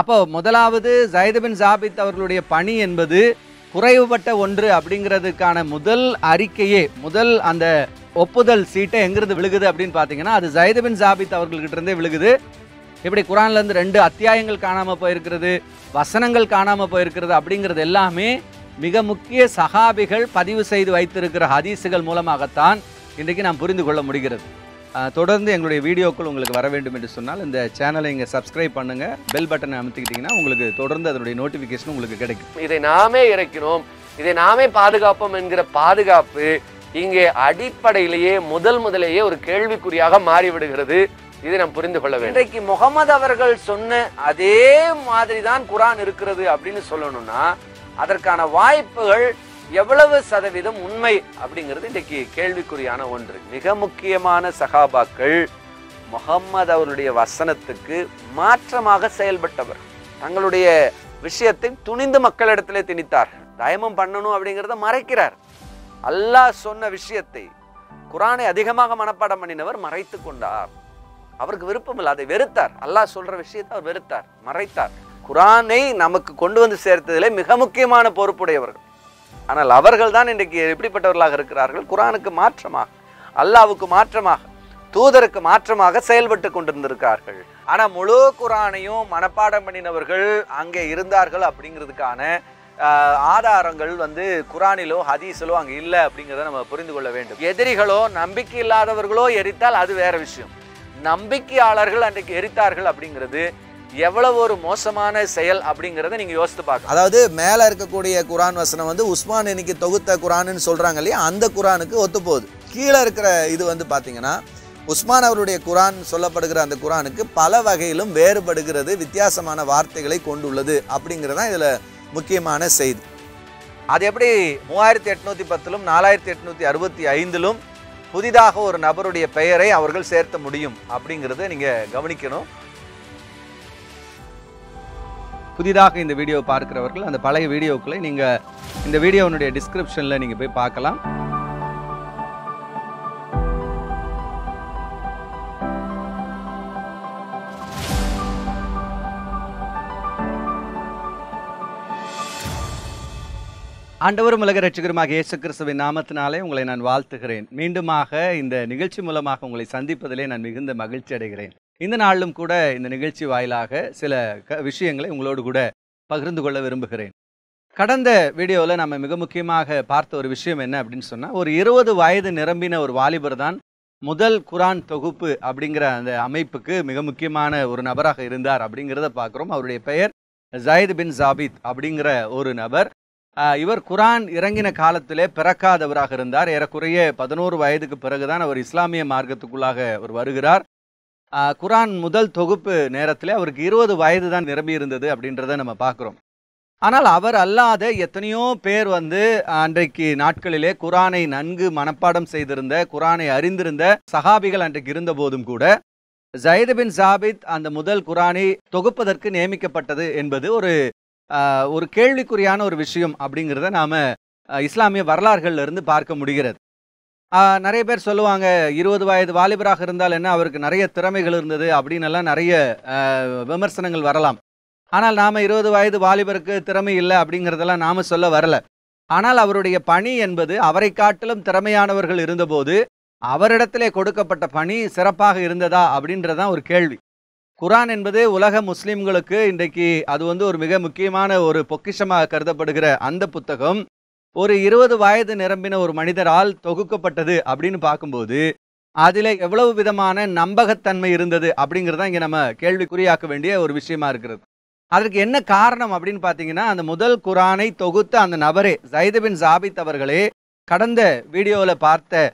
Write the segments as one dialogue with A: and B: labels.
A: அப்போ முதலாவது ஜயதுபின் ஜாபித் அவர்களுடைய பணி என்பது குறைவுபட்ட ஒன்று அப்படிங்கிறதுக்கான முதல் அறிக்கையே முதல் அந்த ஒப்புதல் சீட்டை எங்கிருந்து விழுகுது அப்படின்னு பார்த்தீங்கன்னா அது ஜயதுபின் ஜாபித் அவர்கள்கிட்ட இருந்தே விழுகுது இப்படி குரான்லேருந்து ரெண்டு அத்தியாயங்கள் காணாமல் போயிருக்கிறது வசனங்கள் காணாமல் போயிருக்கிறது அப்படிங்கிறது எல்லாமே மிக முக்கிய சகாபிகள் பதிவு செய்து வைத்திருக்கிற ஹதீஸுகள் மூலமாகத்தான் இன்றைக்கு நாம் புரிந்து கொள்ள முடிகிறது தொடர்ந்து எங்களுடைய வீடியோக்கள் உங்களுக்கு வர வேண்டும் என்று சொன்னால் இந்த சேனலை இங்கே சப்ஸ்கிரைப் பண்ணுங்க பெல் பட்டனை அமைத்துக்கிட்டீங்கன்னா உங்களுக்கு தொடர்ந்து அதனுடைய நோட்டிஃபிகேஷன் உங்களுக்கு கிடைக்கும் இதை நாமே இறக்கிறோம் இதை நாமே பாதுகாப்போம் என்கிற பாதுகாப்பு இங்கே அடிப்படையிலேயே முதல் முதலேயே ஒரு கேள்விக்குறியாக மாறிவிடுகிறது இதை நாம் புரிந்து கொள்ள வேண்டும் இன்றைக்கு முகமது அவர்கள் சொன்ன அதே மாதிரி தான் குரான் இருக்கிறது அப்படின்னு சொல்லணும்னா அதற்கான வாய்ப்புகள் எவ்வளவு சதவீதம் உண்மை அப்படிங்கிறது இன்றைக்கு கேள்விக்குறியான ஒன்று மிக முக்கியமான சகாபாக்கள் முகம்மது அவருடைய வசனத்துக்கு மாற்றமாக செயல்பட்டவர் தங்களுடைய விஷயத்தை துணிந்து மக்களிடத்திலே திணித்தார் தயமம் பண்ணணும் அப்படிங்கிறத மறைக்கிறார் அல்லாஹ் சொன்ன விஷயத்தை குரானை அதிகமாக மனப்பாடம் பண்ணினவர் மறைத்து கொண்டார் அவருக்கு விருப்பம் இல்லை அதை வெறுத்தார் அல்லாஹ் சொல்ற விஷயத்தை அவர் வெறுத்தார் மறைத்தார் குரானை நமக்கு கொண்டு வந்து சேர்த்ததிலே மிக முக்கியமான பொறுப்புடையவர்கள் ஆனால் அவர்கள் தான் இன்றைக்கு எப்படிப்பட்டவர்களாக இருக்கிறார்கள் குரானுக்கு மாற்றமாக அல்லாவுக்கு மாற்றமாக தூதருக்கு மாற்றமாக செயல்பட்டு கொண்டிருந்திருக்கிறார்கள் ஆனால் முழு குரானையும் மனப்பாடம் பண்ணினவர்கள் அங்கே இருந்தார்கள் அப்படிங்கிறதுக்கான ஆதாரங்கள் வந்து குரானிலோ ஹதீஸிலோ அங்கே இல்லை அப்படிங்கிறத நம்ம புரிந்து கொள்ள வேண்டும் எதிரிகளோ நம்பிக்கை இல்லாதவர்களோ எரித்தால் அது வேற விஷயம் நம்பிக்கையாளர்கள் அன்றைக்கு எரித்தார்கள் அப்படிங்கிறது எவ்வளவு ஒரு மோசமான செயல் அப்படிங்கிறத நீங்கள் யோசித்து பார்க்க அதாவது மேலே இருக்கக்கூடிய குரான் வசனம் வந்து உஸ்மான் இன்னைக்கு தொகுத்த குரான்னு சொல்றாங்க இல்லையா அந்த குரானுக்கு ஒத்து போகுது கீழே இருக்கிற இது வந்து பார்த்தீங்கன்னா உஸ்மான் அவருடைய குரான் சொல்லப்படுகிற அந்த குரானுக்கு பல வகையிலும் வேறுபடுகிறது வித்தியாசமான வார்த்தைகளை கொண்டுள்ளது அப்படிங்கிறதான் இதில் முக்கியமான செய்தி அது எப்படி மூவாயிரத்தி எட்நூத்தி பத்திலும் நாலாயிரத்தி எட்நூற்றி அறுபத்தி ஐந்திலும் புதிதாக ஒரு நபருடைய பெயரை அவர்கள் சேர்த்த முடியும் அப்படிங்கிறத நீங்கள் கவனிக்கணும் புதிதாக இந்த வீடியோவை பார்க்குறவர்கள் அந்த பழைய வீடியோக்களை நீங்கள் இந்த வீடியோனுடைய டிஸ்கிரிப்ஷனில் நீங்கள் போய் பார்க்கலாம் ஆண்டவர் உலக ரட்சகருமாக இயேசு கிறிஸ்துவின் நாமத்தினாலே உங்களை நான் வாழ்த்துகிறேன் மீண்டுமாக இந்த நிகழ்ச்சி மூலமாக உங்களை சந்திப்பதிலே நான் மிகுந்த மகிழ்ச்சி அடைகிறேன் இந்த நாளிலும் கூட இந்த நிகழ்ச்சி வாயிலாக சில க விஷயங்களை உங்களோடு கூட பகிர்ந்து கொள்ள விரும்புகிறேன் கடந்த வீடியோவில் நம்ம மிக முக்கியமாக பார்த்த ஒரு விஷயம் என்ன அப்படின்னு சொன்னால் ஒரு இருபது வயது நிரம்பின ஒரு வாலிபர் தான் முதல் குரான் தொகுப்பு அப்படிங்கிற அந்த அமைப்புக்கு மிக முக்கியமான ஒரு நபராக இருந்தார் அப்படிங்கிறத பார்க்குறோம் அவருடைய பெயர் ஜயத் பின் ஜாபித் அப்படிங்கிற ஒரு நபர் இவர் குரான் இறங்கின காலத்திலே பிறக்காதவராக இருந்தார் ஏறக்குறைய பதினோரு வயதுக்கு பிறகுதான் அவர் இஸ்லாமிய மார்க்கத்துக்குள்ளாக அவர் வருகிறார் குரான் முதல் தொகுப்பு நேரத்தில் அவருக்கு இருபது வயது தான் நிரம்பி இருந்தது அப்படின்றத நம்ம பார்க்குறோம் ஆனால் அவர் அல்லாத எத்தனையோ பேர் வந்து அன்றைக்கு நாட்களிலே குரானை நன்கு மனப்பாடம் செய்திருந்த குரானை அறிந்திருந்த சஹாபிகள் அன்றைக்கு இருந்த போதும் கூட ஜயது பின் சாபித் அந்த முதல் குரானை தொகுப்பதற்கு நியமிக்கப்பட்டது என்பது ஒரு ஒரு கேள்விக்குறியான ஒரு விஷயம் அப்படிங்கிறத நாம் இஸ்லாமிய வரலாறுகள்ல இருந்து பார்க்க முடிகிறது நிறைய பேர் சொல்லுவாங்க இருபது வயது வாலிபராக இருந்தால் என்ன அவருக்கு நிறைய திறமைகள் இருந்தது அப்படின்னு எல்லாம் நிறைய விமர்சனங்கள் வரலாம் ஆனால் நாம் இருபது வயது வாலிபருக்கு திறமை இல்லை அப்படிங்கிறதெல்லாம் நாம் சொல்ல வரல ஆனால் அவருடைய பணி என்பது அவரை காட்டிலும் திறமையானவர்கள் இருந்தபோது அவரிடத்திலே கொடுக்கப்பட்ட பணி சிறப்பாக இருந்ததா அப்படின்றதான் ஒரு கேள்வி குரான் என்பது உலக முஸ்லீம்களுக்கு இன்றைக்கு அது வந்து ஒரு மிக முக்கியமான ஒரு பொக்கிஷமாக கருதப்படுகிற அந்த புத்தகம் ஒரு இருபது வயது நிரம்பின ஒரு மனிதரால் தொகுக்கப்பட்டது அப்படின்னு பார்க்கும்போது அதில் எவ்வளவு விதமான நம்பகத்தன்மை இருந்தது அப்படிங்கிறதா இங்கே நம்ம கேள்விக்குறியாக்க வேண்டிய ஒரு விஷயமா இருக்கிறது அதற்கு என்ன காரணம் அப்படின்னு பார்த்தீங்கன்னா அந்த முதல் குரானை தொகுத்த அந்த நபரே ஜைதபின் ஜாபித் அவர்களே கடந்த வீடியோவில் பார்த்த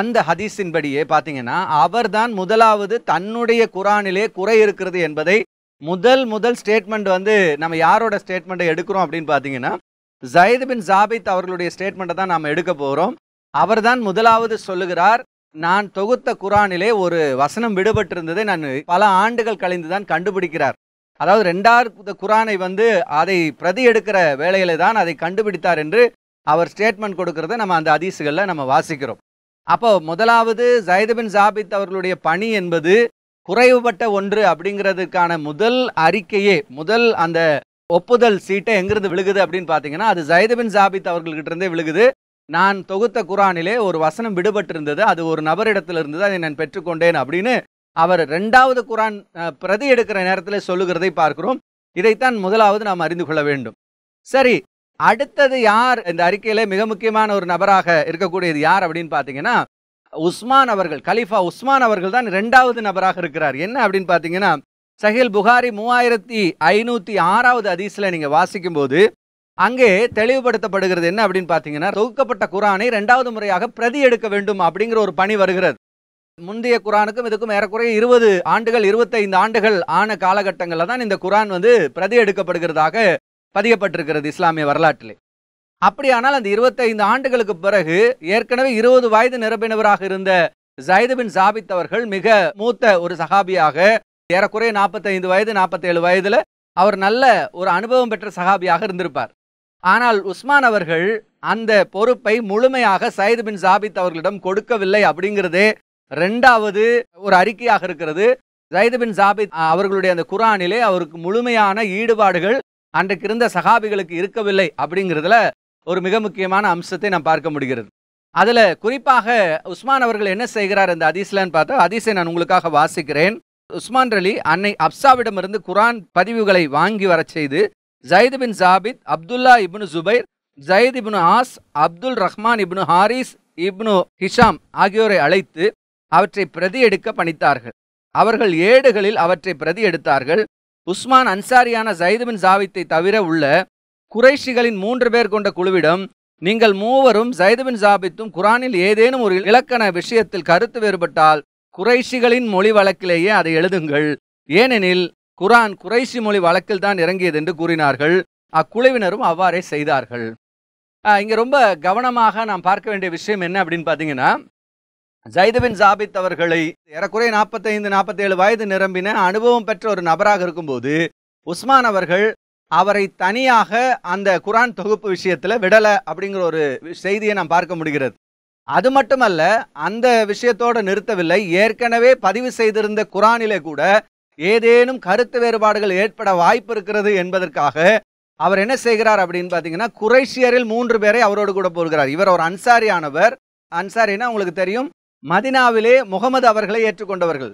A: அந்த ஹதீஸின்படியே பார்த்தீங்கன்னா அவர்தான் முதலாவது தன்னுடைய குரானிலே குறை இருக்கிறது என்பதை முதல் முதல் ஸ்டேட்மெண்ட் வந்து நம்ம யாரோட ஸ்டேட்மெண்ட்டை எடுக்கிறோம் அப்படின்னு பார்த்தீங்கன்னா ஜயது பின் ஜாபித் அவர்களுடைய ஸ்டேட்மெண்ட்டை தான் நாம் எடுக்க போகிறோம் அவர் தான் முதலாவது சொல்லுகிறார் நான் தொகுத்த குரானிலே ஒரு வசனம் விடுபட்டிருந்ததை நான் பல ஆண்டுகள் கழிந்து தான் கண்டுபிடிக்கிறார் அதாவது ரெண்டாவது குரானை வந்து அதை பிரதி எடுக்கிற வேலையில தான் அதை கண்டுபிடித்தார் என்று அவர் ஸ்டேட்மெண்ட் கொடுக்கறத நம்ம அந்த அதிசுகளில் நம்ம வாசிக்கிறோம் அப்போ முதலாவது ஜயதுபின் ஜாபித் அவர்களுடைய பணி என்பது குறைவுபட்ட ஒன்று அப்படிங்கிறதுக்கான முதல் அறிக்கையே முதல் அந்த ஒப்புதல் சீட்டை எங்கிருந்து விழுகுது அப்படின்னு பார்த்தீங்கன்னா அது ஜயதபின் ஜாபித் அவர்கள்கிட்ட இருந்தே விழுகுது நான் தொகுத்த குரானிலே ஒரு வசனம் விடுபட்டிருந்தது அது ஒரு நபரிடத்தில் இருந்தது அதை நான் பெற்றுக்கொண்டேன் அப்படின்னு அவர் ரெண்டாவது குரான் பிரதி எடுக்கிற நேரத்தில் சொல்லுகிறதை பார்க்கிறோம் இதைத்தான் முதலாவது நாம் அறிந்து கொள்ள வேண்டும் சரி அடுத்தது யார் இந்த அறிக்கையில் மிக முக்கியமான ஒரு நபராக இருக்கக்கூடியது யார் அப்படின்னு பார்த்தீங்கன்னா உஸ்மான் அவர்கள் கலிஃபா உஸ்மான் அவர்கள் தான் ரெண்டாவது நபராக இருக்கிறார் என்ன அப்படின்னு பார்த்தீங்கன்னா சஹில் புகாரி மூவாயிரத்தி ஐநூற்றி ஆறாவது அதிசில் நீங்கள் வாசிக்கும்போது அங்கே தெளிவுபடுத்தப்படுகிறது என்ன அப்படின்னு பார்த்தீங்கன்னா தொகுக்கப்பட்ட குரானை ரெண்டாவது முறையாக பிரதி எடுக்க வேண்டும் அப்படிங்கிற ஒரு பணி வருகிறது முந்தைய குரானுக்கும் இதுக்கும் ஏறக்குறைய இருபது ஆண்டுகள் இருபத்தைந்து ஆண்டுகள் ஆன காலகட்டங்களில் தான் இந்த குரான் வந்து பிரதி எடுக்கப்படுகிறதாக பதியப்பட்டிருக்கிறது இஸ்லாமிய வரலாற்றில் அப்படியானால் அந்த இருபத்தைந்து ஆண்டுகளுக்கு பிறகு ஏற்கனவே இருபது வயது நிரம்பினவராக இருந்த ஜைது பின் சாபித் அவர்கள் மிக மூத்த ஒரு சஹாபியாக ஏறக்குறைய நாற்பத்தைந்து வயது நாற்பத்தேழு வயதில் அவர் நல்ல ஒரு அனுபவம் பெற்ற சகாபியாக இருந்திருப்பார் ஆனால் உஸ்மான் அவர்கள் அந்த பொறுப்பை முழுமையாக சயிது பின் சாபித் அவர்களிடம் கொடுக்கவில்லை அப்படிங்கிறதே ரெண்டாவது ஒரு அறிக்கையாக இருக்கிறது ஜயிது பின் சாபித் அவர்களுடைய அந்த குரானிலே அவருக்கு முழுமையான ஈடுபாடுகள் அன்றைக்கு இருந்த சகாபிகளுக்கு இருக்கவில்லை அப்படிங்கிறதுல ஒரு மிக முக்கியமான அம்சத்தை நாம் பார்க்க முடிகிறது அதில் குறிப்பாக உஸ்மான் அவர்கள் என்ன செய்கிறார் அந்த அதீஸ்லான்னு பார்த்தா அதிசை நான் உங்களுக்காக வாசிக்கிறேன் உஸ்மான் அலி அன்னை அப்சாவிடமிருந்து குரான் பதிவுகளை வாங்கி வரச் செய்து ஜயது பின் ஜாபித் அப்துல்லா இப்னு ஜுபைர் ஜயத் இப்னு ஆஸ் அப்துல் ரஹ்மான் இப்னு ஹாரிஸ் இப்னு ஹிஷாம் ஆகியோரை அழைத்து அவற்றை பிரதி எடுக்க பணித்தார்கள் அவர்கள் ஏடுகளில் அவற்றை பிரதி எடுத்தார்கள் உஸ்மான் அன்சாரியான ஜயது பின் ஜாவித்தை தவிர உள்ள குறைஷிகளின் மூன்று பேர் கொண்ட குழுவிடம் நீங்கள் மூவரும் ஜயது பின் ஜாபித்தும் குரானில் ஏதேனும் ஒரு இலக்கண விஷயத்தில் கருத்து வேறுபட்டால் குறைஷிகளின் மொழி வழக்கிலேயே அதை எழுதுங்கள் ஏனெனில் குரான் குறைசி மொழி வழக்கில் தான் இறங்கியது என்று கூறினார்கள் அக்குழுவினரும் அவ்வாறே செய்தார்கள் இங்கே ரொம்ப கவனமாக நாம் பார்க்க வேண்டிய விஷயம் என்ன அப்படின்னு பார்த்தீங்கன்னா ஜைதுபின் ஜாபித் அவர்களை ஏறக்குறைய நாற்பத்தைந்து நாற்பத்தேழு வயது நிரம்பின அனுபவம் பெற்ற ஒரு நபராக இருக்கும்போது உஸ்மான் அவர்கள் அவரை தனியாக அந்த குரான் தொகுப்பு விஷயத்தில் விடலை அப்படிங்கிற ஒரு செய்தியை நாம் பார்க்க முடிகிறது அது மட்டுமல்ல அந்த விஷயத்தோடு நிறுத்தவில்லை ஏற்கனவே பதிவு செய்திருந்த குரானிலே கூட ஏதேனும் கருத்து வேறுபாடுகள் ஏற்பட வாய்ப்பு இருக்கிறது என்பதற்காக அவர் என்ன செய்கிறார் அப்படின்னு பார்த்தீங்கன்னா குரேஷியரில் மூன்று பேரை அவரோடு கூட போகிறார் இவர் ஒரு அன்சாரியானவர் அன்சாரின்னா உங்களுக்கு தெரியும் மதினாவிலே முகமது அவர்களை ஏற்றுக்கொண்டவர்கள்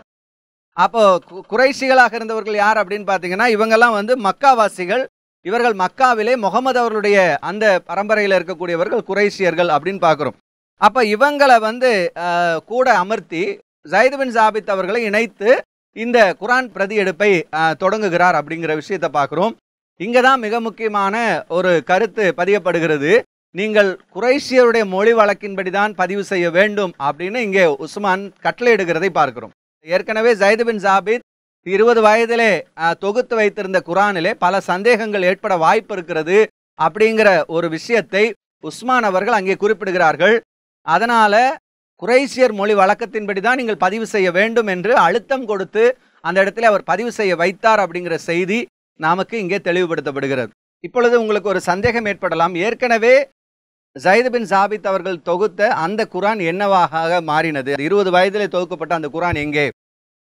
A: அப்போ குறைசிகளாக இருந்தவர்கள் யார் அப்படின்னு பார்த்தீங்கன்னா இவங்கெல்லாம் வந்து மக்காவாசிகள் இவர்கள் மக்காவிலே முகமது அவர்களுடைய அந்த பரம்பரையில் இருக்கக்கூடியவர்கள் குறைசியர்கள் அப்படின்னு பார்க்குறோம் அப்போ இவங்களை வந்து கூட அமர்த்தி ஜயது பின் சாபித் அவர்களை இணைத்து இந்த குரான் பிரதி எடுப்பை தொடங்குகிறார் அப்படிங்கிற விஷயத்தை பார்க்குறோம் இங்கே தான் மிக முக்கியமான ஒரு கருத்து பதியப்படுகிறது நீங்கள் குறைஷியருடைய மொழி வழக்கின்படி தான் பதிவு செய்ய வேண்டும் அப்படின்னு இங்கே உஸ்மான் கட்டளையிடுகிறதை பார்க்கிறோம் ஏற்கனவே ஜயது பின் சாபித் இருபது வயதிலே தொகுத்து வைத்திருந்த குரானிலே பல சந்தேகங்கள் ஏற்பட வாய்ப்பு இருக்கிறது அப்படிங்கிற ஒரு விஷயத்தை உஸ்மான் அவர்கள் அங்கே குறிப்பிடுகிறார்கள் அதனால் குரேசியர் மொழி வழக்கத்தின்படி தான் நீங்கள் பதிவு செய்ய வேண்டும் என்று அழுத்தம் கொடுத்து அந்த இடத்துல அவர் பதிவு செய்ய வைத்தார் அப்படிங்கிற செய்தி நமக்கு இங்கே தெளிவுபடுத்தப்படுகிறது இப்பொழுது உங்களுக்கு ஒரு சந்தேகம் ஏற்படலாம் ஏற்கனவே ஜயது பின் சாபித் அவர்கள் தொகுத்த அந்த குரான் என்னவாக மாறினது இருபது வயதிலே தொகுக்கப்பட்ட அந்த குரான் எங்கே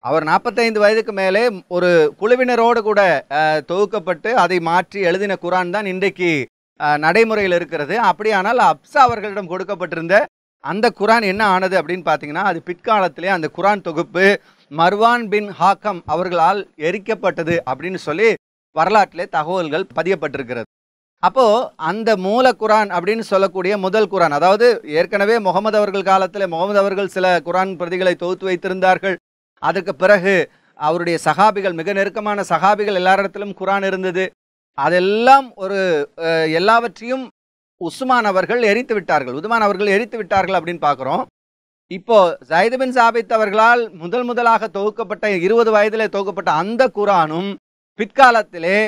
A: அவர் நாற்பத்தைந்து வயதுக்கு மேலே ஒரு குழுவினரோடு கூட தொகுக்கப்பட்டு அதை மாற்றி எழுதின குரான் தான் இன்றைக்கு நடைமுறையில் இருக்கிறது அப்படியானால் அப்சா அவர்களிடம் கொடுக்கப்பட்டிருந்த அந்த குரான் என்ன ஆனது அப்படின்னு பார்த்தீங்கன்னா அது பிற்காலத்திலே அந்த குரான் தொகுப்பு மர்வான் பின் ஹாக்கம் அவர்களால் எரிக்கப்பட்டது அப்படின்னு சொல்லி வரலாற்றிலே தகவல்கள் பதியப்பட்டிருக்கிறது அப்போது அந்த மூல குரான் அப்படின்னு சொல்லக்கூடிய முதல் குரான் அதாவது ஏற்கனவே முகமது அவர்கள் காலத்தில் முகமது அவர்கள் சில குரான் பிரதிகளை தொகுத்து வைத்திருந்தார்கள் அதற்கு பிறகு அவருடைய சகாபிகள் மிக நெருக்கமான சகாபிகள் எல்லாரிடத்திலும் குரான் இருந்தது அதெல்லாம் ஒரு எல்லாவற்றையும் உஸ்மான் அவர்கள் எரித்து விட்டார்கள் உதுமான் அவர்கள் எரித்து விட்டார்கள் அப்படின்னு பார்க்குறோம் இப்போது ஜயதுபின் சாபித் அவர்களால் முதல் முதலாக தொகுக்கப்பட்ட இருபது வயதிலே தொகுக்கப்பட்ட அந்த குரானும் பிற்காலத்திலே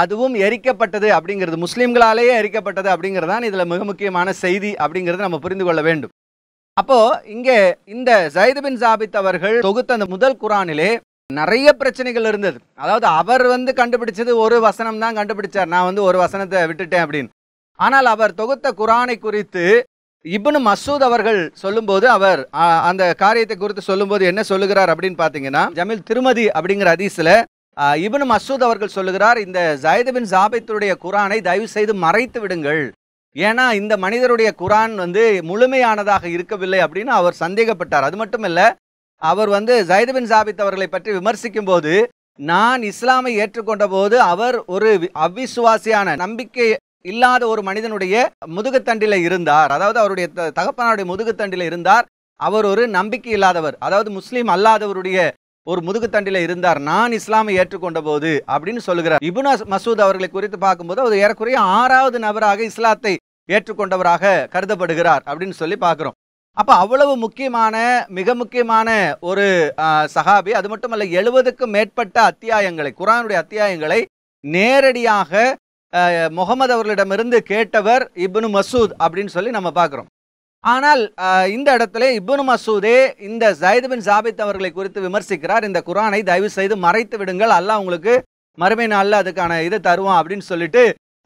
A: அதுவும் எரிக்கப்பட்டது அப்படிங்கிறது முஸ்லீம்களாலேயே எரிக்கப்பட்டது அப்படிங்கிறது தான் இதில் மிக முக்கியமான செய்தி அப்படிங்கிறது நம்ம புரிந்து கொள்ள வேண்டும் அப்போ இங்கே இந்த பின் சாபித் அவர்கள் தொகுத்த அந்த முதல் குரானிலே நிறைய பிரச்சனைகள் இருந்தது அதாவது அவர் வந்து கண்டுபிடிச்சது ஒரு வசனம் தான் கண்டுபிடிச்சார் நான் வந்து ஒரு வசனத்தை விட்டுட்டேன் அப்படின்னு ஆனால் அவர் தொகுத்த குரானை குறித்து இப்னு மசூத் அவர்கள் சொல்லும்போது அவர் அந்த காரியத்தை குறித்து சொல்லும்போது என்ன சொல்லுகிறார் அப்படின்னு பார்த்தீங்கன்னா ஜமீல் திருமதி அப்படிங்கிற அதிசல இப்னு மசூத் அவர்கள் சொல்லுகிறார் இந்த ஜயது ஜாபித்துடைய குரானை தயவு செய்து மறைத்து விடுங்கள் ஏன்னா இந்த மனிதருடைய குரான் வந்து முழுமையானதாக இருக்கவில்லை அப்படின்னு அவர் சந்தேகப்பட்டார் அது மட்டும் இல்லை அவர் வந்து ஜயது ஜாபித் அவர்களை பற்றி விமர்சிக்கும் போது நான் இஸ்லாமை ஏற்றுக்கொண்ட போது அவர் ஒரு அவ்விசுவாசியான நம்பிக்கை இல்லாத ஒரு மனிதனுடைய முதுகுத்தண்டில இருந்தார் அதாவது அவருடைய தகப்பனாருடைய முதுகுத்தண்டில இருந்தார் அவர் ஒரு நம்பிக்கை இல்லாதவர் அதாவது முஸ்லீம் அல்லாதவருடைய ஒரு முதுகுத்தண்டில இருந்தார் நான் இஸ்லாமை ஏற்றுக்கொண்ட போது அப்படின்னு சொல்லுகிறார் இபுனா மசூத் அவர்களை குறித்து பார்க்கும்போது அவர் ஏறக்குறைய ஆறாவது நபராக இஸ்லாத்தை ஏற்றுக்கொண்டவராக கருதப்படுகிறார் அப்படின்னு சொல்லி பார்க்குறோம் அப்போ அவ்வளவு முக்கியமான மிக முக்கியமான ஒரு சஹாபி அது மட்டுமல்ல எழுபதுக்கும் மேற்பட்ட அத்தியாயங்களை குரானுடைய அத்தியாயங்களை நேரடியாக முகமது அவர்களிடமிருந்து கேட்டவர் இப்னு மசூத் அப்படின்னு சொல்லி நம்ம பார்க்குறோம் ஆனால் இந்த இடத்துல இப்னு மசூதே இந்த ஜயது பின் சாபித் அவர்களை குறித்து விமர்சிக்கிறார் இந்த குரானை தயவு செய்து மறைத்து விடுங்கள் அல்ல உங்களுக்கு மறுமை நாளில் அதுக்கான இது தருவான் அப்படின்னு சொல்லிட்டு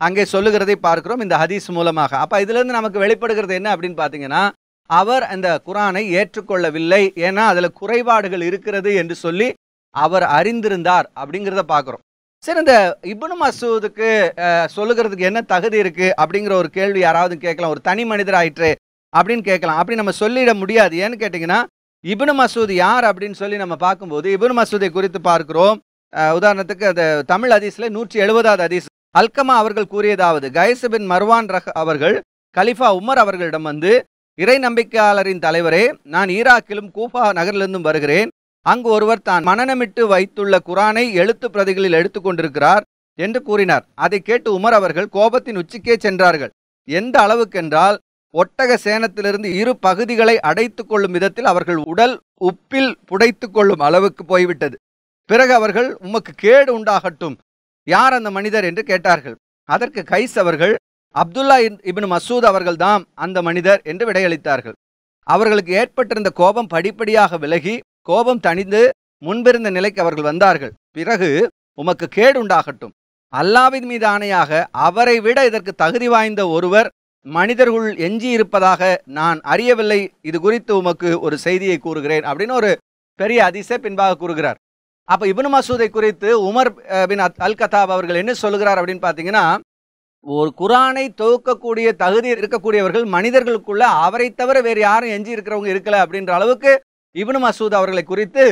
A: அங்கே சொல்லுகிறதை பார்க்கிறோம் இந்த ஹதீஸ் மூலமாக அப்போ இதுலேருந்து நமக்கு வெளிப்படுகிறது என்ன அப்படின்னு பார்த்தீங்கன்னா அவர் அந்த குரானை ஏற்றுக்கொள்ளவில்லை ஏன்னா அதில் குறைபாடுகள் இருக்கிறது என்று சொல்லி அவர் அறிந்திருந்தார் அப்படிங்கிறத பார்க்குறோம் சரி இந்த இபுனு மசூதுக்கு சொல்லுகிறதுக்கு என்ன தகுதி இருக்கு அப்படிங்கிற ஒரு கேள்வி யாராவது கேட்கலாம் ஒரு தனி மனிதர் ஆயிற்று அப்படின்னு கேட்கலாம் அப்படி நம்ம சொல்லிட முடியாது ஏன்னு கேட்டிங்கன்னா இபுனு மசூத் யார் அப்படின்னு சொல்லி நம்ம பார்க்கும்போது இபுனு மசூதை குறித்து பார்க்கிறோம் உதாரணத்துக்கு அது தமிழ் அதிசில நூற்றி எழுபதாவது அதிஸ் அல்கமா அவர்கள் கூறியதாவது கைசபின் மர்வான் ரஹ் அவர்கள் கலிஃபா உமர் அவர்களிடம் வந்து இறை நம்பிக்கையாளரின் தலைவரே நான் ஈராக்கிலும் கூஃபா நகரிலிருந்தும் வருகிறேன் அங்கு ஒருவர் தான் மனநமிட்டு வைத்துள்ள குரானை எழுத்து பிரதிகளில் எடுத்துக்கொண்டிருக்கிறார் என்று கூறினார் அதை கேட்டு உமர் அவர்கள் கோபத்தின் உச்சிக்கே சென்றார்கள் எந்த அளவுக்கென்றால் ஒட்டக சேனத்திலிருந்து இரு பகுதிகளை அடைத்துக் கொள்ளும் விதத்தில் அவர்கள் உடல் உப்பில் புடைத்துக் கொள்ளும் அளவுக்கு போய்விட்டது பிறகு அவர்கள் உமக்கு கேடு உண்டாகட்டும் யார் அந்த மனிதர் என்று கேட்டார்கள் அதற்கு கைஸ் அவர்கள் அப்துல்லா இபின் மசூத் அவர்கள்தாம் அந்த மனிதர் என்று விடையளித்தார்கள் அவர்களுக்கு ஏற்பட்டிருந்த கோபம் படிப்படியாக விலகி கோபம் தணிந்து முன்பிருந்த நிலைக்கு அவர்கள் வந்தார்கள் பிறகு உமக்கு கேடு உண்டாகட்டும் அல்லாவின் மீது ஆணையாக அவரை விட இதற்கு தகுதி வாய்ந்த ஒருவர் மனிதர்கள் எஞ்சி இருப்பதாக நான் அறியவில்லை இது குறித்து உமக்கு ஒரு செய்தியை கூறுகிறேன் அப்படின்னு ஒரு பெரிய அதிசய பின்பாக கூறுகிறார் அப்போ இபின் மசூதை குறித்து உமர் பின் அல் கதாப் அவர்கள் என்ன சொல்கிறார் அப்படின்னு பார்த்தீங்கன்னா ஒரு குரானை துவக்கக்கூடிய தகுதி இருக்கக்கூடியவர்கள் மனிதர்களுக்குள்ள அவரை தவிர வேறு யாரும் எஞ்சி இருக்கிறவங்க இருக்கல அப்படின்ற அளவுக்கு இப்னு மசூத் அவர்களை குறித்து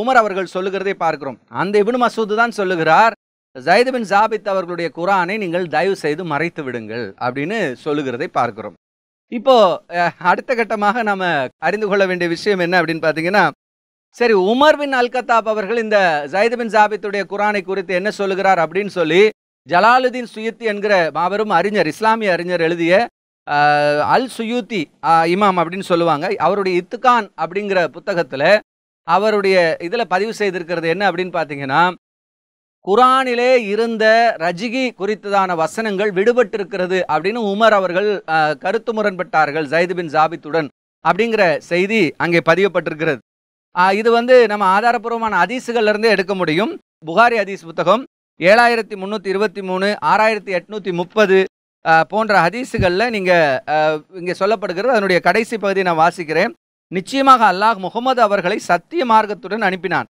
A: உமர் அவர்கள் சொல்லுகிறதை பார்க்கிறோம் அந்த இப்னு மசூத் தான் சொல்லுகிறார் ஜயது பின் ஜாபித் அவர்களுடைய குரானை நீங்கள் தயவு செய்து மறைத்து விடுங்கள் அப்படின்னு சொல்லுகிறதை பார்க்கிறோம் இப்போ அடுத்த கட்டமாக நாம் அறிந்து கொள்ள வேண்டிய விஷயம் என்ன அப்படின்னு பார்த்தீங்கன்னா சரி உமர் பின் அல்கத்தாப் அவர்கள் இந்த ஜயது பின் ஜாபித்துடைய குரானை குறித்து என்ன சொல்லுகிறார் அப்படின்னு சொல்லி ஜலாலுதீன் சுயத்தி என்கிற மாபெரும் அறிஞர் இஸ்லாமிய அறிஞர் எழுதிய அல் சுயூத்தி இமாம் அப்படின்னு சொல்லுவாங்க அவருடைய இத்துகான் அப்படிங்கிற புத்தகத்தில் அவருடைய இதில் பதிவு செய்திருக்கிறது என்ன அப்படின்னு பார்த்தீங்கன்னா குரானிலே இருந்த ரஜிகி குறித்ததான வசனங்கள் விடுபட்டிருக்கிறது அப்படின்னு உமர் அவர்கள் கருத்து முரண்பட்டார்கள் ஜைது பின் ஜாபித்துடன் அப்படிங்கிற செய்தி அங்கே பதியப்பட்டிருக்கிறது இது வந்து நம்ம ஆதாரபூர்வமான அதிசுகள்லேருந்தே எடுக்க முடியும் புகாரி அதீஸ் புத்தகம் ஏழாயிரத்தி முந்நூற்றி இருபத்தி மூணு ஆறாயிரத்தி எட்நூற்றி முப்பது போன்ற ஹதீஸுகளில் நீங்கள் இங்கே சொல்லப்படுகிறது அதனுடைய கடைசி பகுதியை நான் வாசிக்கிறேன் நிச்சயமாக அல்லாஹ் முகமது அவர்களை சத்திய மார்க்கத்துடன் அனுப்பினான்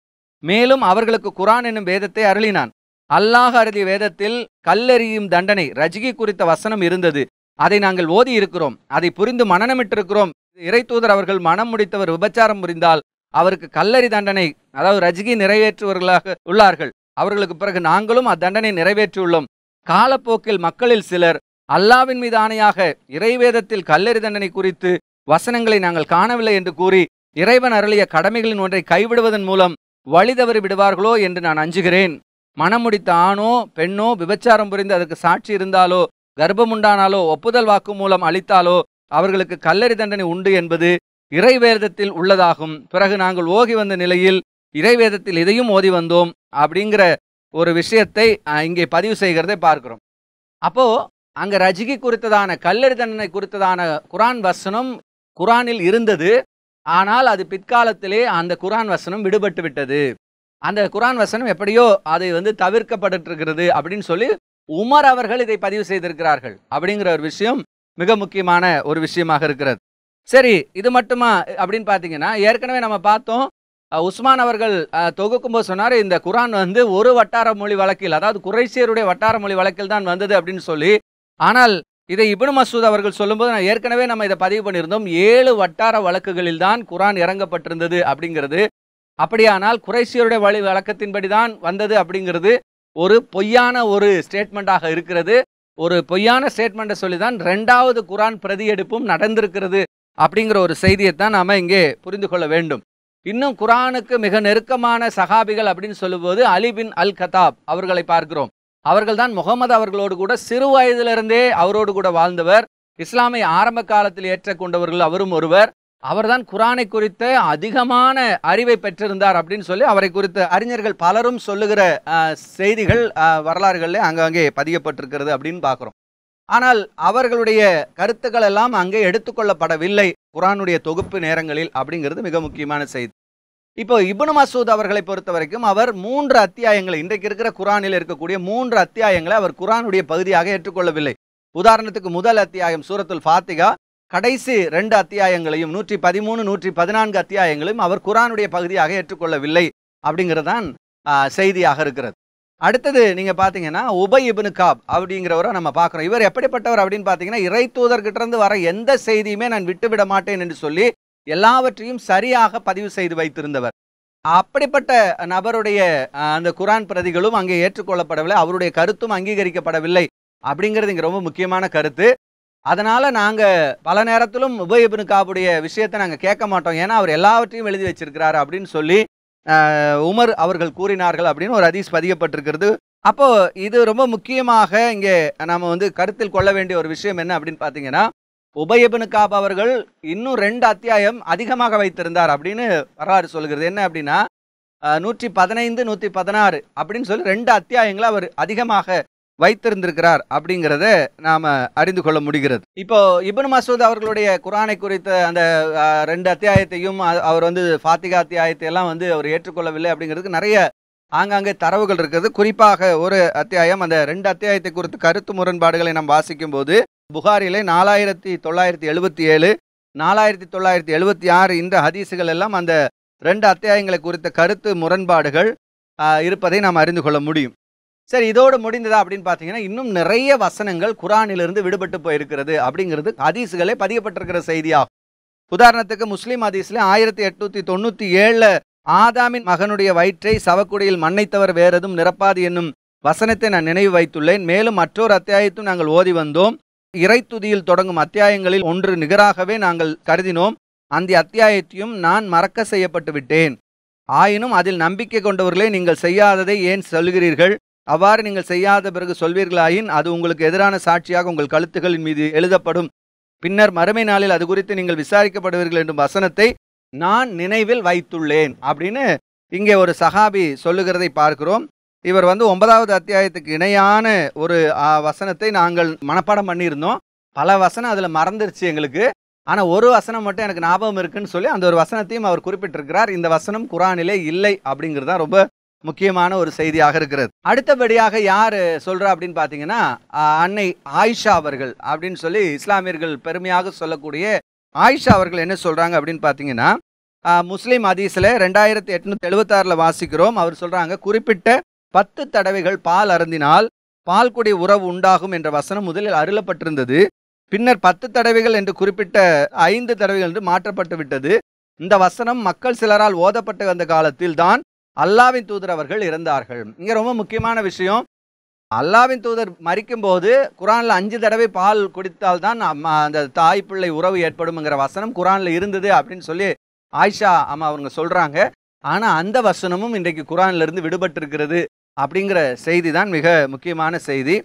A: மேலும் அவர்களுக்கு குரான் என்னும் வேதத்தை அருளினான் அல்லாஹ் அருதி வேதத்தில் கல்லெறியும் தண்டனை ரஜிகி குறித்த வசனம் இருந்தது அதை நாங்கள் ஓதி இருக்கிறோம் அதை புரிந்து மனநமிட்டிருக்கிறோம் இறை தூதர் அவர்கள் மனம் முடித்தவர் விபச்சாரம் புரிந்தால் அவருக்கு கல்லறி தண்டனை அதாவது ரஜிகி நிறைவேற்றுவர்களாக உள்ளார்கள் அவர்களுக்கு பிறகு நாங்களும் அத்தண்டனை நிறைவேற்றியுள்ளோம் காலப்போக்கில் மக்களில் சிலர் அல்லாவின் மீது ஆணையாக இறைவேதத்தில் கல்லறி தண்டனை குறித்து வசனங்களை நாங்கள் காணவில்லை என்று கூறி இறைவன் அருளிய கடமைகளின் ஒன்றை கைவிடுவதன் மூலம் வழி தவறி விடுவார்களோ என்று நான் அஞ்சுகிறேன் மனம் முடித்த ஆணோ பெண்ணோ விபச்சாரம் புரிந்து அதற்கு சாட்சி இருந்தாலோ கர்ப்பமுண்டானாலோ ஒப்புதல் வாக்கு மூலம் அளித்தாலோ அவர்களுக்கு கல்லறி தண்டனை உண்டு என்பது இறைவேதத்தில் உள்ளதாகும் பிறகு நாங்கள் ஓகி வந்த நிலையில் இறைவேதத்தில் இதையும் ஓதி வந்தோம் அப்படிங்கிற ஒரு விஷயத்தை இங்கே பதிவு செய்கிறதை பார்க்கிறோம் அப்போது அங்கே ரஜிகி குறித்ததான கல்லறி தண்டனை குறித்ததான குரான் வசனம் குரானில் இருந்தது ஆனால் அது பிற்காலத்திலே அந்த குரான் வசனம் விடுபட்டு விட்டது அந்த குரான் வசனம் எப்படியோ அதை வந்து தவிர்க்கப்பட்டிருக்கிறது அப்படின்னு சொல்லி உமர் அவர்கள் இதை பதிவு செய்திருக்கிறார்கள் அப்படிங்கிற ஒரு விஷயம் மிக முக்கியமான ஒரு விஷயமாக இருக்கிறது சரி இது மட்டுமா அப்படின்னு பார்த்தீங்கன்னா ஏற்கனவே நம்ம பார்த்தோம் உஸ்மான் அவர்கள் போது சொன்னார் இந்த குரான் வந்து ஒரு வட்டார மொழி வழக்கில் அதாவது குறைசியருடைய வட்டார மொழி வழக்கில் தான் வந்தது அப்படின்னு சொல்லி ஆனால் இதை இபுன் மசூத் அவர்கள் சொல்லும்போது நான் ஏற்கனவே நம்ம இதை பதிவு பண்ணியிருந்தோம் ஏழு வட்டார வழக்குகளில் தான் குரான் இறங்கப்பட்டிருந்தது அப்படிங்கிறது அப்படியானால் குறைசியருடைய வழி வழக்கத்தின்படி தான் வந்தது அப்படிங்கிறது ஒரு பொய்யான ஒரு ஸ்டேட்மெண்ட்டாக இருக்கிறது ஒரு பொய்யான ஸ்டேட்மெண்ட்டை சொல்லி தான் ரெண்டாவது குரான் பிரதி எடுப்பும் நடந்திருக்கிறது அப்படிங்கிற ஒரு செய்தியை தான் நாம் இங்கே புரிந்து கொள்ள வேண்டும் இன்னும் குரானுக்கு மிக நெருக்கமான சகாபிகள் அப்படின்னு சொல்லும்போது அலிபின் அல் கதாப் அவர்களை பார்க்கிறோம் அவர்கள்தான் முகமது அவர்களோடு கூட சிறு வயதிலிருந்தே அவரோடு கூட வாழ்ந்தவர் இஸ்லாமை ஆரம்ப காலத்தில் ஏற்றக்கொண்டவர்கள் அவரும் ஒருவர் அவர்தான் குரானை குறித்த அதிகமான அறிவை பெற்றிருந்தார் அப்படின்னு சொல்லி அவரை குறித்த அறிஞர்கள் பலரும் சொல்லுகிற செய்திகள் வரலாறுகளில் அங்கங்கே பதியப்பட்டிருக்கிறது அப்படின்னு பார்க்குறோம் ஆனால் அவர்களுடைய கருத்துக்கள் எல்லாம் அங்கே எடுத்துக்கொள்ளப்படவில்லை குரானுடைய தொகுப்பு நேரங்களில் அப்படிங்கிறது மிக முக்கியமான செய்தி இப்போ இபனு மசூத் அவர்களை பொறுத்த வரைக்கும் அவர் மூன்று அத்தியாயங்களை இன்றைக்கு இருக்கிற குரானில் இருக்கக்கூடிய மூன்று அத்தியாயங்களை அவர் குரானுடைய பகுதியாக ஏற்றுக்கொள்ளவில்லை உதாரணத்துக்கு முதல் அத்தியாயம் சூரத்துல் ஃபாத்திகா கடைசி ரெண்டு அத்தியாயங்களையும் நூற்றி பதிமூணு நூற்றி பதினான்கு அத்தியாயங்களையும் அவர் குரானுடைய பகுதியாக ஏற்றுக்கொள்ளவில்லை அப்படிங்கிறதான் செய்தியாக இருக்கிறது அடுத்தது நீங்கள் பார்த்தீங்கன்னா உபய் இபனு காப் அப்படிங்கிறவரை நம்ம பார்க்குறோம் இவர் எப்படிப்பட்டவர் அப்படின்னு பார்த்தீங்கன்னா இறை தூதர்கிட்டருந்து வர எந்த செய்தியுமே நான் விட்டுவிட மாட்டேன் என்று சொல்லி எல்லாவற்றையும் சரியாக பதிவு செய்து வைத்திருந்தவர் அப்படிப்பட்ட நபருடைய அந்த குரான் பிரதிகளும் அங்கே ஏற்றுக்கொள்ளப்படவில்லை அவருடைய கருத்தும் அங்கீகரிக்கப்படவில்லை அப்படிங்கிறது இங்கே ரொம்ப முக்கியமான கருத்து அதனால் நாங்கள் பல நேரத்திலும் உபயபின் காபுடைய விஷயத்தை நாங்கள் கேட்க மாட்டோம் ஏன்னா அவர் எல்லாவற்றையும் எழுதி வச்சிருக்கிறாரு அப்படின்னு சொல்லி உமர் அவர்கள் கூறினார்கள் அப்படின்னு ஒரு அதிஸ் பதியப்பட்டிருக்கிறது அப்போது இது ரொம்ப முக்கியமாக இங்கே நம்ம வந்து கருத்தில் கொள்ள வேண்டிய ஒரு விஷயம் என்ன அப்படின்னு பார்த்தீங்கன்னா உபயபின் காப் அவர்கள் இன்னும் ரெண்டு அத்தியாயம் அதிகமாக வைத்திருந்தார் அப்படின்னு வரலாறு சொல்கிறது என்ன அப்படின்னா நூற்றி பதினைந்து நூற்றி பதினாறு அப்படின்னு சொல்லி ரெண்டு அத்தியாயங்களை அவர் அதிகமாக வைத்திருந்திருக்கிறார் அப்படிங்கிறத நாம் அறிந்து கொள்ள முடிகிறது இப்போ இபன் மசூத் அவர்களுடைய குரானை குறித்த அந்த ரெண்டு அத்தியாயத்தையும் அவர் வந்து ஃபாத்திகா அத்தியாயத்தை எல்லாம் வந்து அவர் ஏற்றுக்கொள்ளவில்லை அப்படிங்கிறதுக்கு நிறைய ஆங்காங்கே தரவுகள் இருக்கிறது குறிப்பாக ஒரு அத்தியாயம் அந்த ரெண்டு அத்தியாயத்தை குறித்து கருத்து முரண்பாடுகளை நாம் வாசிக்கும் போது புகாரிலே நாலாயிரத்தி தொள்ளாயிரத்தி எழுபத்தி ஏழு நாலாயிரத்தி தொள்ளாயிரத்தி எழுபத்தி ஆறு இந்த ஹதீசுகள் எல்லாம் அந்த ரெண்டு அத்தியாயங்களை குறித்த கருத்து முரண்பாடுகள் இருப்பதை நாம் அறிந்து கொள்ள முடியும் சரி இதோடு முடிந்ததா அப்படின்னு பார்த்தீங்கன்னா இன்னும் நிறைய வசனங்கள் குரானிலிருந்து விடுபட்டு போயிருக்கிறது அப்படிங்கிறது ஹதீஸுகளே பதியப்பட்டிருக்கிற செய்தியாகும் உதாரணத்துக்கு முஸ்லீம் ஹதீஸில் ஆயிரத்தி எட்நூற்றி தொண்ணூற்றி ஏழில் ஆதாமின் மகனுடைய வயிற்றை சவக்குடியில் மண்ணைத்தவர் வேறெதும் நிரப்பாது என்னும் வசனத்தை நான் நினைவு வைத்துள்ளேன் மேலும் மற்றொரு அத்தியாயத்தும் நாங்கள் ஓதி வந்தோம் இறைத்துதியில் தொடங்கும் அத்தியாயங்களில் ஒன்று நிகராகவே நாங்கள் கருதினோம் அந்த அத்தியாயத்தையும் நான் மறக்க செய்யப்பட்டு விட்டேன் ஆயினும் அதில் நம்பிக்கை கொண்டவர்களே நீங்கள் செய்யாததை ஏன் சொல்கிறீர்கள் அவ்வாறு நீங்கள் செய்யாத பிறகு சொல்வீர்களாயின் அது உங்களுக்கு எதிரான சாட்சியாக உங்கள் கழுத்துகளின் மீது எழுதப்படும் பின்னர் மறுமை நாளில் அது குறித்து நீங்கள் விசாரிக்கப்படுவீர்கள் என்றும் வசனத்தை நான் நினைவில் வைத்துள்ளேன் அப்படின்னு இங்கே ஒரு சஹாபி சொல்லுகிறதை பார்க்கிறோம் இவர் வந்து ஒன்பதாவது அத்தியாயத்துக்கு இணையான ஒரு வசனத்தை நாங்கள் மனப்பாடம் பண்ணியிருந்தோம் பல வசனம் அதில் மறந்துருச்சு எங்களுக்கு ஆனால் ஒரு வசனம் மட்டும் எனக்கு ஞாபகம் இருக்குன்னு சொல்லி அந்த ஒரு வசனத்தையும் அவர் குறிப்பிட்டிருக்கிறார் இந்த வசனம் குரானிலே இல்லை அப்படிங்கிறது தான் ரொம்ப முக்கியமான ஒரு செய்தியாக இருக்கிறது அடுத்தபடியாக யார் சொல்கிறா அப்படின்னு பார்த்தீங்கன்னா அன்னை ஆயிஷா அவர்கள் அப்படின்னு சொல்லி இஸ்லாமியர்கள் பெருமையாக சொல்லக்கூடிய ஆயிஷா அவர்கள் என்ன சொல்கிறாங்க அப்படின்னு பார்த்தீங்கன்னா முஸ்லீம் அதீஸில் ரெண்டாயிரத்தி எட்நூத்தி எழுபத்தாறில் வாசிக்கிறோம் அவர் சொல்கிறாங்க குறிப்பிட்ட பத்து தடவைகள் பால் அருந்தினால் பால் குடி உறவு உண்டாகும் என்ற வசனம் முதலில் அருளப்பட்டிருந்தது பின்னர் பத்து தடவைகள் என்று குறிப்பிட்ட ஐந்து தடவைகள் என்று மாற்றப்பட்டு விட்டது இந்த வசனம் மக்கள் சிலரால் ஓதப்பட்டு வந்த காலத்தில் தான் அல்லாவின் தூதர் அவர்கள் இறந்தார்கள் இங்கே ரொம்ப முக்கியமான விஷயம் அல்லாவின் தூதர் மறிக்கும் போது குரானில் அஞ்சு தடவை பால் குடித்தால் தான் அந்த தாய் பிள்ளை உறவு ஏற்படும்ங்கிற வசனம் குரானில் இருந்தது அப்படின்னு சொல்லி ஆயிஷா அம்மா அவங்க சொல்கிறாங்க ஆனால் அந்த வசனமும் இன்றைக்கு குரான்லேருந்து விடுபட்டிருக்கிறது அப்படிங்கிற செய்தி தான் மிக முக்கியமான செய்தி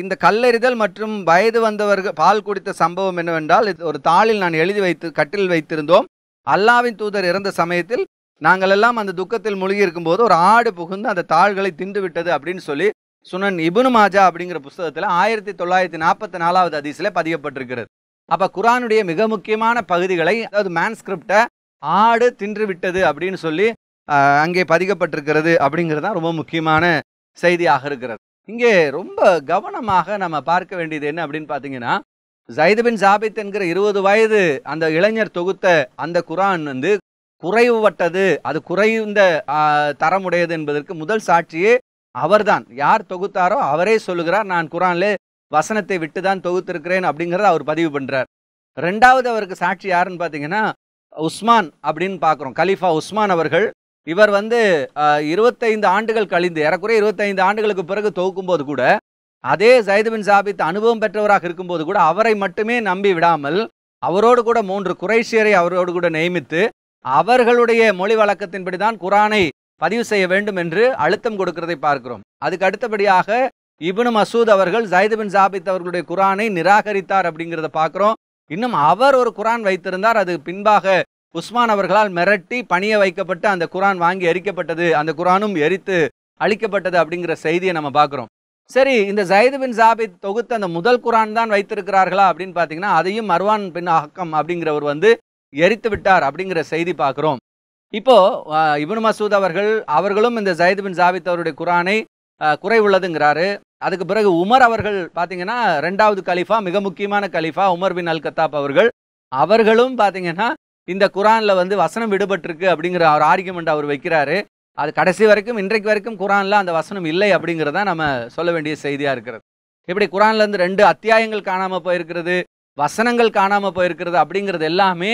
A: இந்த கல்லெறிதல் மற்றும் வயது வந்தவர்கள் பால் குடித்த சம்பவம் என்னவென்றால் இது ஒரு தாளில் நான் எழுதி வைத்து கட்டில் வைத்திருந்தோம் அல்லாவின் தூதர் இறந்த சமயத்தில் நாங்கள் எல்லாம் அந்த துக்கத்தில் மூழ்கி இருக்கும்போது ஒரு ஆடு புகுந்து அந்த தாள்களை தின்று விட்டது அப்படின்னு சொல்லி சுனன் இபுனு மாஜா அப்படிங்கிற புஸ்தகத்தில் ஆயிரத்தி தொள்ளாயிரத்தி நாற்பத்தி நாலாவது அதிசில் பதியப்பட்டிருக்கிறது அப்போ குரானுடைய மிக முக்கியமான பகுதிகளை அதாவது மேன்ஸ்கிரிப்டை ஆடு தின்று விட்டது அப்படின்னு சொல்லி அங்கே பதிக்கப்பட்டிருக்கிறது அப்படிங்கிறது தான் ரொம்ப முக்கியமான செய்தியாக இருக்கிறது இங்கே ரொம்ப கவனமாக நம்ம பார்க்க வேண்டியது என்ன அப்படின்னு பார்த்தீங்கன்னா ஜைதுபின் ஜாபித் என்கிற இருபது வயது அந்த இளைஞர் தொகுத்த அந்த குரான் வந்து குறைவுபட்டது அது குறைந்த தரமுடையது என்பதற்கு முதல் சாட்சியே அவர்தான் யார் தொகுத்தாரோ அவரே சொல்லுகிறார் நான் குரான்ல வசனத்தை விட்டு தான் தொகுத்திருக்கிறேன் அப்படிங்கிறத அவர் பதிவு பண்ணுறார் ரெண்டாவது அவருக்கு சாட்சி யாருன்னு பார்த்தீங்கன்னா உஸ்மான் அப்படின்னு பார்க்குறோம் கலீஃபா உஸ்மான் அவர்கள் இவர் வந்து இருபத்தைந்து ஆண்டுகள் கழிந்து ஏறக்குறைய இருபத்தைந்து ஆண்டுகளுக்கு பிறகு போது கூட அதே சயிது பின் சாபித் அனுபவம் பெற்றவராக இருக்கும்போது கூட அவரை மட்டுமே நம்பி விடாமல் அவரோடு கூட மூன்று குறைஷியரை அவரோடு கூட நியமித்து அவர்களுடைய மொழி வழக்கத்தின்படி தான் குரானை பதிவு செய்ய வேண்டும் என்று அழுத்தம் கொடுக்கிறதை பார்க்கிறோம் அதுக்கு அடுத்தபடியாக இபுனு மசூத் அவர்கள் ஜயது பின் சாபித் அவர்களுடைய குரானை நிராகரித்தார் அப்படிங்கிறத பார்க்குறோம் இன்னும் அவர் ஒரு குரான் வைத்திருந்தார் அது பின்பாக உஸ்மான் அவர்களால் மிரட்டி பணிய வைக்கப்பட்டு அந்த குரான் வாங்கி எரிக்கப்பட்டது அந்த குரானும் எரித்து அழிக்கப்பட்டது அப்படிங்கிற செய்தியை நம்ம பார்க்குறோம் சரி இந்த ஜயது பின் ஜாபித் தொகுத்து அந்த முதல் குரான் தான் வைத்திருக்கிறார்களா அப்படின்னு பார்த்தீங்கன்னா அதையும் மர்வான் பின் அஹக்கம் அப்படிங்கிறவர் வந்து எரித்து விட்டார் அப்படிங்கிற செய்தி பார்க்குறோம் இப்போ இபுன் மசூத் அவர்கள் அவர்களும் இந்த ஜயது பின் ஜாபித் அவருடைய குரானை குறை உள்ளதுங்கிறாரு அதுக்கு பிறகு உமர் அவர்கள் பார்த்தீங்கன்னா ரெண்டாவது கலிஃபா மிக முக்கியமான கலிஃபா உமர் பின் அல் கத்தாப் அவர்கள் அவர்களும் பார்த்தீங்கன்னா இந்த குரானில் வந்து வசனம் விடுபட்டிருக்கு அப்படிங்கிற ஒரு ஆர்குமெண்ட் அவர் வைக்கிறாரு அது கடைசி வரைக்கும் இன்றைக்கு வரைக்கும் குரானில் அந்த வசனம் இல்லை அப்படிங்கிறத நம்ம சொல்ல வேண்டிய செய்தியாக இருக்கிறது இப்படி குரான்லேருந்து ரெண்டு அத்தியாயங்கள் காணாமல் போயிருக்கிறது வசனங்கள் காணாமல் போயிருக்கிறது அப்படிங்கிறது எல்லாமே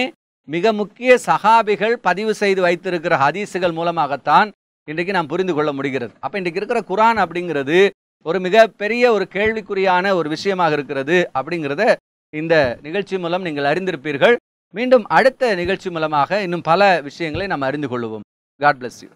A: மிக முக்கிய சகாபிகள் பதிவு செய்து வைத்திருக்கிற ஹதீஸுகள் மூலமாகத்தான் இன்றைக்கு நாம் புரிந்து கொள்ள முடிகிறது அப்போ இன்றைக்கு இருக்கிற குரான் அப்படிங்கிறது ஒரு மிக பெரிய ஒரு கேள்விக்குறியான ஒரு விஷயமாக இருக்கிறது அப்படிங்கிறத இந்த நிகழ்ச்சி மூலம் நீங்கள் அறிந்திருப்பீர்கள் மீண்டும் அடுத்த நிகழ்ச்சி மூலமாக இன்னும் பல விஷயங்களை நாம் அறிந்து கொள்வோம் காட் பிளஸ் யூ